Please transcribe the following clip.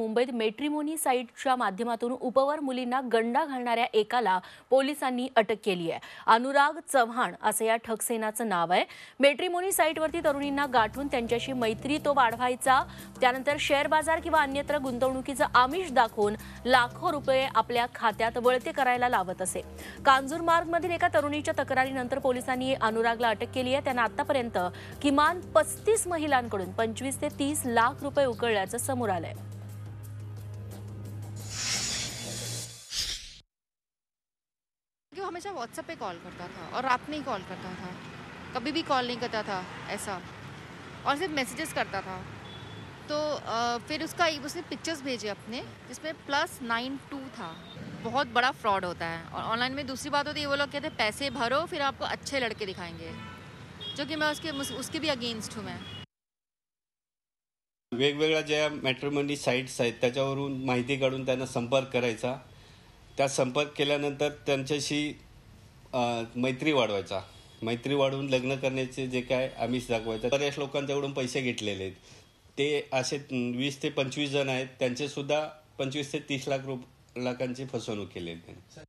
मुंबईत मेट्रिमोनी साईटच्या माध्यमातून उपवर मुलींना गंडा घालणाऱ्या एकाला पोलिसांनी अटक केली आहे अनुराग चव्हाण असं या ठकसेनाचं नाव आहे मेट्रिमोनी साईटवरती तरुणींना गाठून त्यांच्याशी मैत्री तो वाढवायचा त्यानंतर शेअर बाजार किंवा अन्यत्र गुंतवणुकीचं आमिष दाखवून लाखो रुपये आपल्या खात्यात वळते करायला लावत असे मधील एका तरुणीच्या तक्रारीनंतर पोलिसांनी अनुरागला अटक केली आहे त्यांना आतापर्यंत किमान पस्तीस महिलांकडून पंचवीस ते तीस लाख रुपये उकळल्याचं समोर आलंय कि वो हमेशा व्हाट्सएप पे कॉल करता था और रात में ही कॉल करता था कभी भी कॉल नहीं करता था ऐसा और सिर्फ मैसेजेस करता था तो आ, फिर उसका उसने पिक्चर्स भेजे अपने जिसमें प्लस नाइन टू था बहुत बड़ा फ्रॉड होता है और ऑनलाइन में दूसरी बात होती है वो लोग कहते हैं पैसे भरो फिर आपको अच्छे लड़के दिखाएंगे जो कि मैं उसके उसके भी अगेंस्ट हूँ मैं वेगवेगळ्या ज्या मॅट्रिमनी साईट्स आहेत त्याच्यावरून माहिती काढून त्यांना संपर्क करायचा त्या संपर्क केल्यानंतर त्यांच्याशी मैत्री वाढवायचा मैत्री वाढवून लग्न करण्याचे जे काय आम्हीच दाखवायचं बऱ्याच लोकांच्याकडून पैसे घेतलेले आहेत ते असे वीस ते पंचवीस जण आहेत त्यांचेसुद्धा पंचवीस ते तीस लाख रुप लाखांची फसवणूक केली आहे